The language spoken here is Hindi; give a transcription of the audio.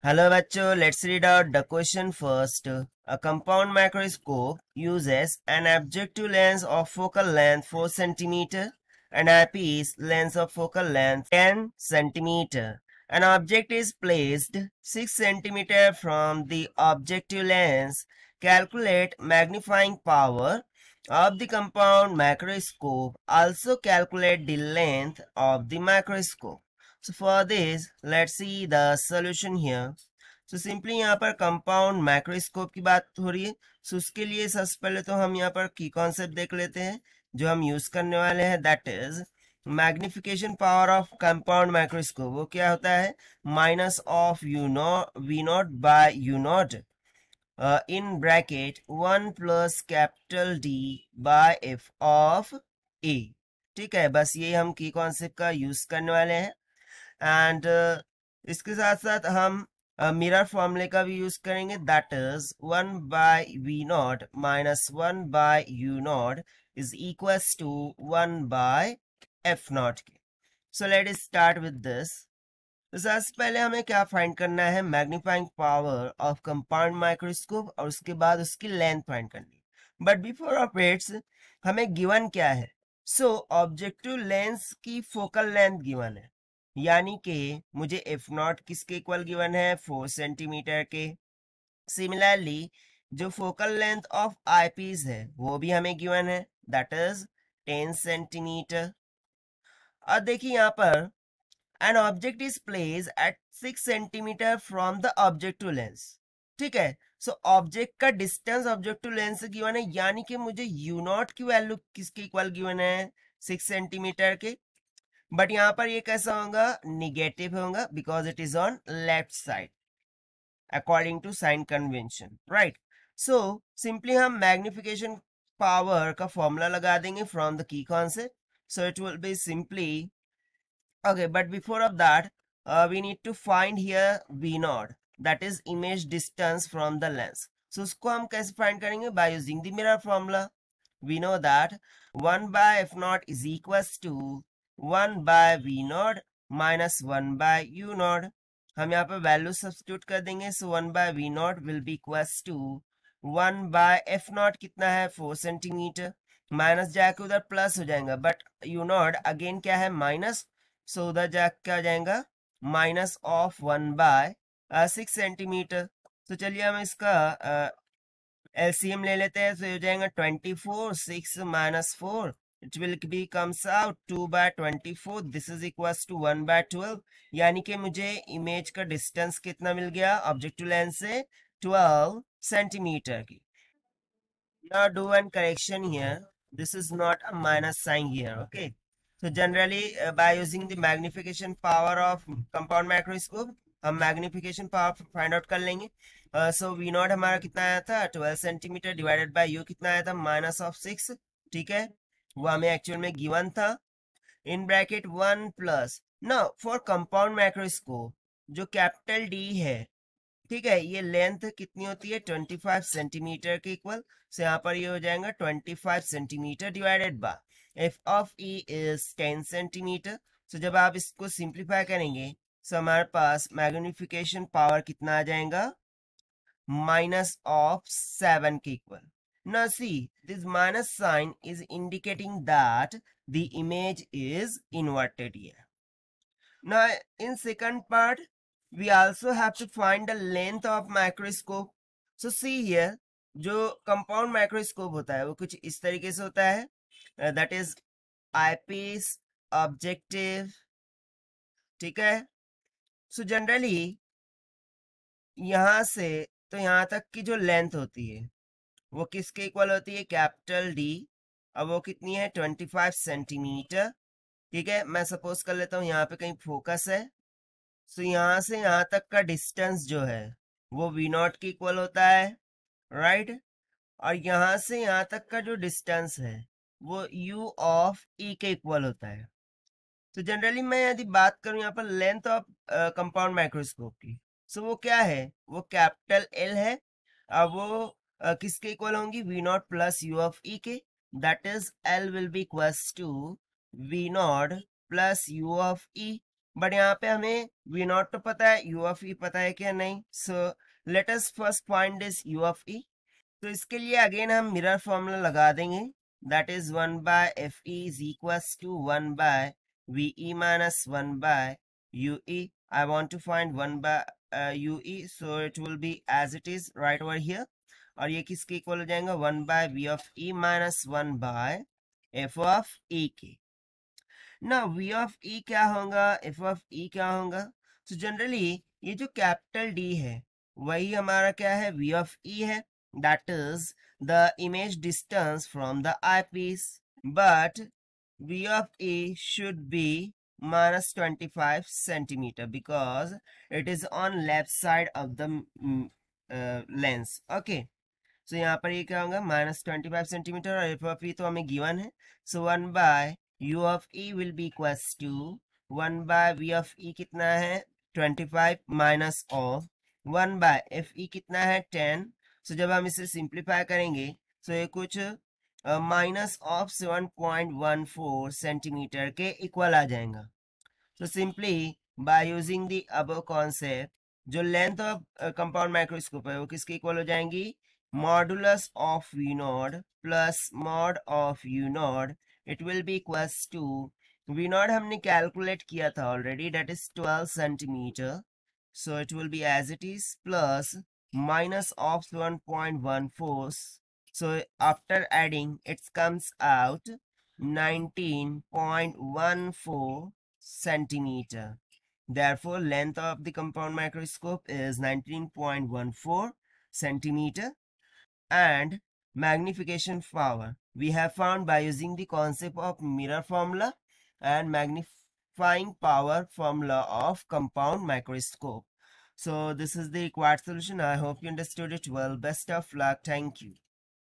Hello bachcho, let's read out the question first. A compound microscope uses an objective lens of focal length 4 cm and eyepiece lens of focal length 10 cm. An object is placed 6 cm from the objective lens. Calculate magnifying power of the compound microscope. Also calculate the length of the microscope. So for this, let's see the solution here. So simply यहाँ पर compound microscope की बात हो रही है so उसके लिए सबसे पहले तो हम यहाँ पर key concept देख लेते हैं जो हम use करने वाले हैं that is magnification power of compound microscope वो क्या होता है minus of u not v not by u not in bracket one plus capital D by f of e ठीक है बस ये हम की कॉन्सेप्ट का यूज करने वाले हैं एंड uh, इसके साथ साथ हम मिरर uh, फॉर्मूले का भी यूज करेंगे that is one by v not minus one by u not is equal to one by f not के so let start with this तो सबसे पहले हमें क्या फाइंड करना है magnifying power of compound microscope और उसके बाद उसकी लेंथ फाइंड करनी है बट बिफोर ऑपरेट्स हमें गिवन क्या है सो ऑब्जेक्टिव लेंस की फोकल लेंथ गिवन है यानी कि मुझे एफ नॉट किसके इक्वल गिवन है फोर सेंटीमीटर के सिमिलरली जो focal length of eyepiece है वो भी हमें गिवन है दैट इज टेन सेंटीमीटर और देखिए यहाँ पर an object is place at six centimetre from the object to lens ठीक है सो so, ऑब्जेक्ट का distance object to lens given है यानी कि मुझे यू नॉट की वैल्यू किसके इक्वल गिवन है सिक्स सेंटीमीटर के बट यहां पर ये कैसा होगा निगेटिव होगा because it is on left side according to sign convention right so simply हम मैग्निफिकेशन पावर का फॉर्मूला लगा देंगे from the key concept so it will be simply okay but before of that we need to find here v not that is image distance from the lens so उसको हम कैसे फाइंड करेंगे by using the mirror formula we know that one by f not is equal to one by v not minus one by u not हम यहाँ पे वैल्यू सब्सिट्यूट कर देंगे so one by v not will be equal to one by f not कितना है फोर सेंटीमीटर माइनस जाके उधर प्लस हो जाएगा बट यू नॉट अगेन क्या है माइनस सो उधर जाके क्या हो जाएगा minus of one by six centimetre तो चलिए हम इसका एलसीएम uh, ले लेते हैं तो हो जाएगा twenty four six minus four it will be comes out 2 by 24 this is equals to 1 by 12 यानी कि मुझे इमेज का डिस्टेंस कितना मिल गया ऑब्जेक्टिव लेंस से 12 सेंटीमीटर की now do one correction here this is not a minus sign here okay so generally uh, by using the magnification power of compound microscope हम मैग्निफिकेशन पावर फाइंड आउट कर लेंगे सो वी नॉट हमारा कितना आया था 12 सेंटीमीटर डिवाइडेड बाय यू कितना आया था माइनस ऑफ सिक्स ठीक है वो हमें एक्चुअल में गिवन था इन ब्रैकेट वन प्लस न फॉर कंपाउंड माइक्रोस्कोप जो कैपिटल डी है ठीक है ये लेंथ कितनी होती है ट्वेंटी फाइव सेंटीमीटर के इक्वल से यहाँ पर ये हो जाएगा twenty five centimetre divided by f of e is ten centimetre so जब आप इसको सिंप्लीफाई करेंगे सो हमारे पास मैग्निफिकेशन पावर कितना आ जाएगा माइनस ऑफ सेवन के equal Now see, this minus sign is indicating that the image is inverted here. Now in second part, we also have to find the length of microscope. So see here, जो compound microscope होता है वो कुछ इस तरीके से होता है That is eyepiece, objective, ठीक है so generally यहाँ से तो यहाँ तक की जो length होती है वो किसके इक्वल होती है कैपिटल डी अब वो कितनी है ट्वेंटी फाइव सेंटीमीटर ठीक है मैं सपोज कर लेता हूँ यहाँ पे कहीं फोकस है सो so, यहाँ से यहाँ तक का डिस्टेंस जो है वो वी नॉट के इक्वल होता है राइट right? और यहाँ से यहाँ तक का जो डिस्टेंस है वो यू ऑफ ई के इक्वल होता है तो so, जनरली मैं यदि बात करूँ यहाँ पर लेंथ ऑफ कंपाउंड माइक्रोस्कोप की सो so, वो क्या है वो कैपिटल एल है और वो Uh, किसके इक्वल होंगी v not plus u f e के that is L will be equal to v not plus u f e but यहाँ पे हमें वी नॉट तो पता है यू एफ ई पता है क्या नहीं so let us first point is u f e तो इसके लिए अगेन हम मिरर फॉर्मूला लगा देंगे that is one by f e is equal to one by v e minus one by u e I want to find one by u e so it will be as it is right over here और ये किसके इक्वल हो जाएगा one by v of e minus one by f of e के ना वी ऑफ ई क्या होगा एफ ऑफ ई क्या होगा तो जनरली ये जो कैपिटल डी है वही हमारा क्या है वी ऑफ ई है that is the image distance from the eyepiece but v of e should be minus twenty five centimetre because it is on left side of the lens okay so तो so, यहाँ पर ये क्या होगा माइनस ट्वेंटी फाइव सेंटीमीटर और एफ ऑफ ई तो हमें गिवन है so one by u of e will be equal to one by v of e कितना है twenty five minus of one by f e कितना है टेन सो so, जब हम इसे सिंप्लीफाई करेंगे सो so ये कुछ minus of seven point one four centimetre के इक्वल आ जाएगा so simply by using the above concept जो लेंथ ऑफ कंपाउंड माइक्रोस्कोप है वो किसके इक्वल हो जाएंगी modulus of V naught plus mod of U naught it will be equals to V naught हमने calculate किया already that is 12 centimeter so it will be as it is plus minus of 1.14 so after adding it comes out 19.14 centimeter therefore length of the compound microscope is 19.14 centimeter and magnification power we have found by using the concept of mirror formula and magnifying power formula of compound microscope so this is the required solution i hope you understood it well best of luck thank you